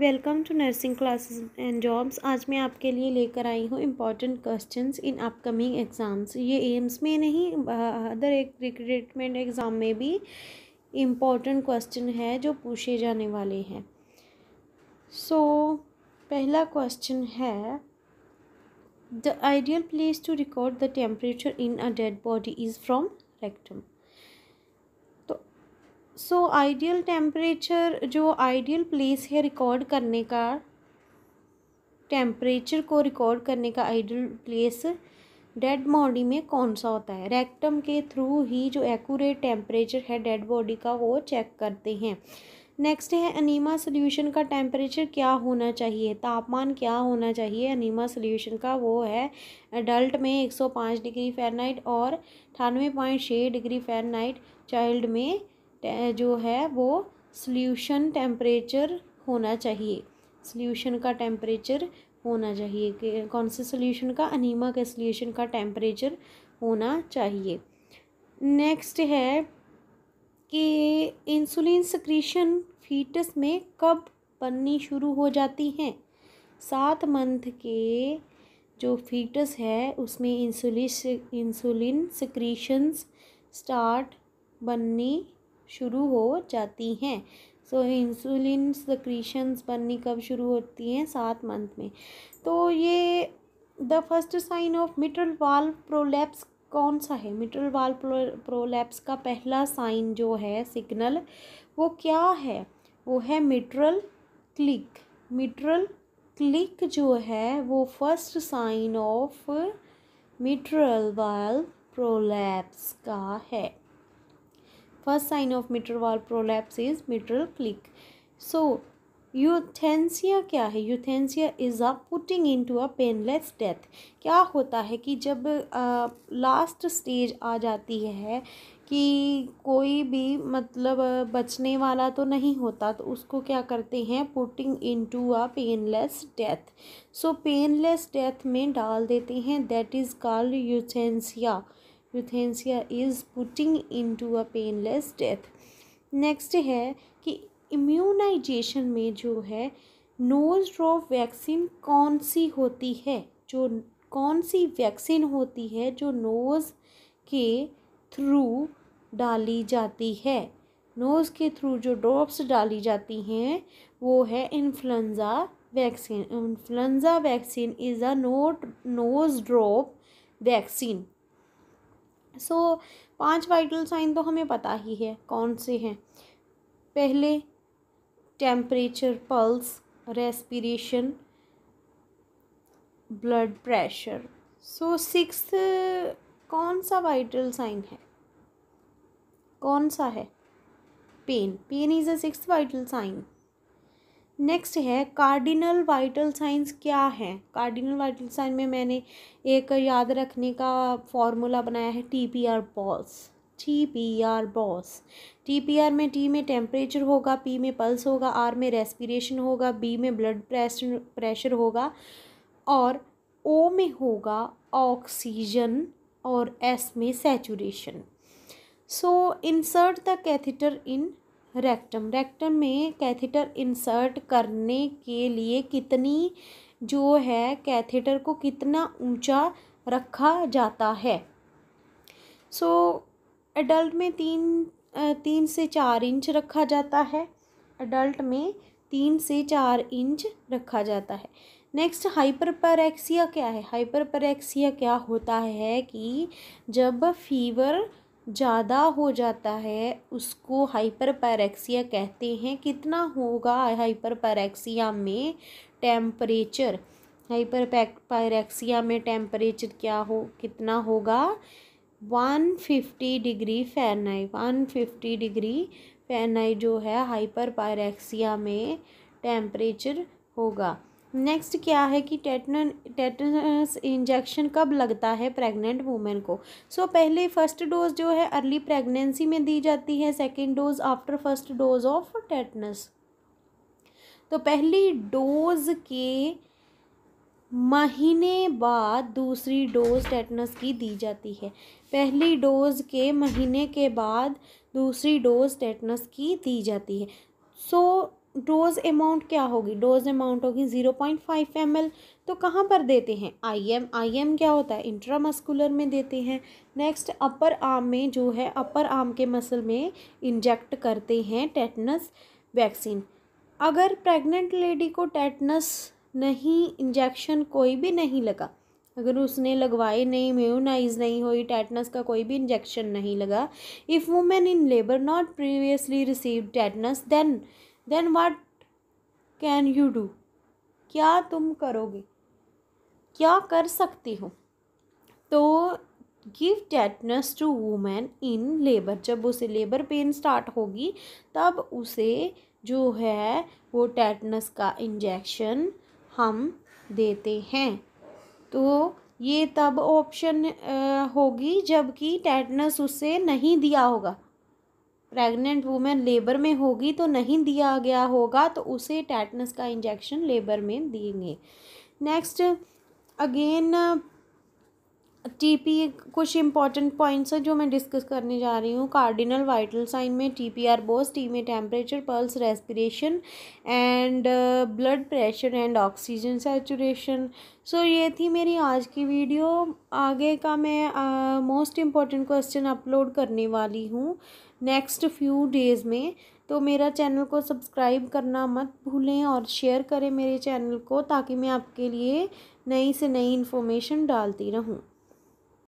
Welcome to nursing classes and jobs आज मैं आपके लिए लेकर आई हूँ important questions in upcoming exams ये एम्स में नहीं अदर एक रिक्रूटमेंट एग्ज़ाम में भी इम्पॉर्टेंट क्वेश्चन है जो पूछे जाने वाले हैं सो so, पहला क्वेश्चन है the ideal place to record the temperature in a dead body is from rectum so ideal temperature जो आइडियल प्लेस है रिकॉर्ड करने का टेम्परेचर को रिकॉर्ड करने का आइडियल प्लेस डेड बॉडी में कौन सा होता है रेक्टम के थ्रू ही जो एक्यूरेट टेम्परेचर है डेड बॉडी का वो चेक करते हैं नेक्स्ट है अनीमा सोल्यूशन का टेम्परेचर क्या होना चाहिए तापमान क्या होना चाहिए अनीमा सोल्यूशन का वो है एडल्ट में 105 डिग्री फ़ारेनहाइट और अठानवे पॉइंट छः डिग्री फ़ारेनहाइट चाइल्ड में जो है वो सल्यूशन टेम्परेचर होना चाहिए सल्यूशन का टेम्परेचर होना चाहिए कि कौन से सल्यूशन का अनिमा के सल्यूशन का टेम्परेचर होना चाहिए नेक्स्ट है कि इंसुलिन सक्रीशन फीटस में कब बननी शुरू हो जाती हैं सात मंथ के जो फीटस है उसमें इंसुलिन इंसुलिन सक्रीशंस स्टार्ट बननी शुरू हो जाती हैं सो इंसुलिन सक्रीशंस बननी कब शुरू होती हैं सात मंथ में तो ये the first sign of mitral valve prolapse कौन सा है मिट्रल प्रो प्रोलैप्स का पहला साइन जो है सिग्नल वो क्या है वो है मिट्रल क्लिक मिट्रल क्लिक जो है वो first sign of mitral valve prolapse का है First sign of mitral valve prolapse is mitral click. So euthanasia क्या है euthanasia is a putting in to a painless death क्या होता है कि जब लास्ट स्टेज आ जाती है कि कोई भी मतलब बचने वाला तो नहीं होता तो उसको क्या करते हैं putting to a painless death so painless death में डाल देते हैं that is called euthanasia euthanasia is putting in to a painless death next है कि इम्यूनाइजेशन में जो है नोज ड्रॉप वैक्सीन कौन सी होती है जो कौन सी वैक्सीन होती है जो नोज़ के थ्रू डाली जाती है नोज़ के थ्रू जो ड्रॉप्स डाली जाती हैं वो है influenza vaccine influenza vaccine is a not nose drop vaccine so so, पांच वाइटल साइन तो हमें पता ही है कौन से हैं पहले temperature pulse respiration blood pressure so six कौन सा वाइटल साइन है कौन सा है pain pain is a six vital sign next है कार्डिनल वाइटल साइंस क्या है कार्डिनल वाइटल साइन में मैंने एक याद रखने का फॉर्मूला बनाया है T P R boss T P R boss T P R में टी में टेम्परेचर होगा पी में पल्स होगा आर में रेस्पिरेशन होगा बी में ब्लड प्रेशर प्रेशर होगा और ओ में होगा ऑक्सीजन और एस में saturation so insert the catheter in rectum rectum में कैथेटर इंसर्ट करने के लिए कितनी जो है कैथेटर को कितना ऊंचा रखा जाता है सो so, एडल्ट में तीन तीन से चार इंच रखा जाता है एडल्ट में तीन से चार इंच रखा जाता है नेक्स्ट हाइपरपरेक्सिया क्या है हाइपरपरेक्सिया क्या होता है कि जब फीवर ज़्यादा हो जाता है उसको हाइपरपैरेक्सिया कहते हैं कितना होगा हाइपरपैरेक्सिया में टेम्परेचर हाइपर पैरेक्सिया में टेम्परेचर क्या हो कितना होगा one fifty degree Fahrenheit one fifty degree Fahrenheit जो है हाइपर पायरेक्सिया में टेम्परेचर होगा नेक्स्ट क्या है कि टेटन टेटनस इंजेक्शन कब लगता है प्रेग्नेंट वूमेन को सो so, पहले फर्स्ट डोज जो है अर्ली प्रेगनेंसी में दी जाती है second dose after first dose of tetanus तो पहली डोज के महीने बाद दूसरी डोज टेटनस की दी जाती है पहली डोज के महीने के बाद दूसरी डोज टेटनस की दी जाती है सो so, डोज अमाउंट क्या होगी डोज अमाउंट होगी zero point five M L तो कहाँ पर देते हैं आई एम आई एम क्या होता है इंट्रामस्कुलर में देते हैं नेक्स्ट अपर आर्म में जो है अपर आर्म के मसल में इंजेक्ट करते हैं टेटनस वैक्सीन अगर प्रेग्नेंट लेडी को टेटनस नहीं इंजेक्शन कोई भी नहीं लगा अगर उसने लगवाए नहीं म्यूनाइज नहीं हुई टैटनस का कोई भी इंजेक्शन नहीं लगा if women in labour not previously receive tetanus then then what can you do क्या तुम करोगे क्या कर सकती हो तो give tetanus to women in labour जब उसे लेबर पेन स्टार्ट होगी तब उसे जो है वो टेटनस का इंजेक्शन हम देते हैं तो ये तब ऑप्शन होगी जबकि टेटनस उसे नहीं दिया होगा प्रेग्नेंट वूमेन लेबर में होगी तो नहीं दिया गया होगा तो उसे टैटनस का इंजेक्शन लेबर में देंगे नेक्स्ट अगेन टीपी कुछ इंपॉर्टेंट पॉइंट्स हैं जो मैं डिस्कस करने जा रही हूँ कार्डिनल वाइटल साइन में T P R boss T में temperature pulse respiration and blood pressure and oxygen saturation so ये थी मेरी आज की वीडियो आगे का मैं मोस्ट इम्पॉर्टेंट क्वेश्चन अपलोड करने वाली हूँ नेक्स्ट फ्यू डेज़ में तो मेरा चैनल को सब्सक्राइब करना मत भूलें और शेयर करें मेरे चैनल को ताकि मैं आपके लिए नई से नई इन्फॉर्मेशन डालती रहूँ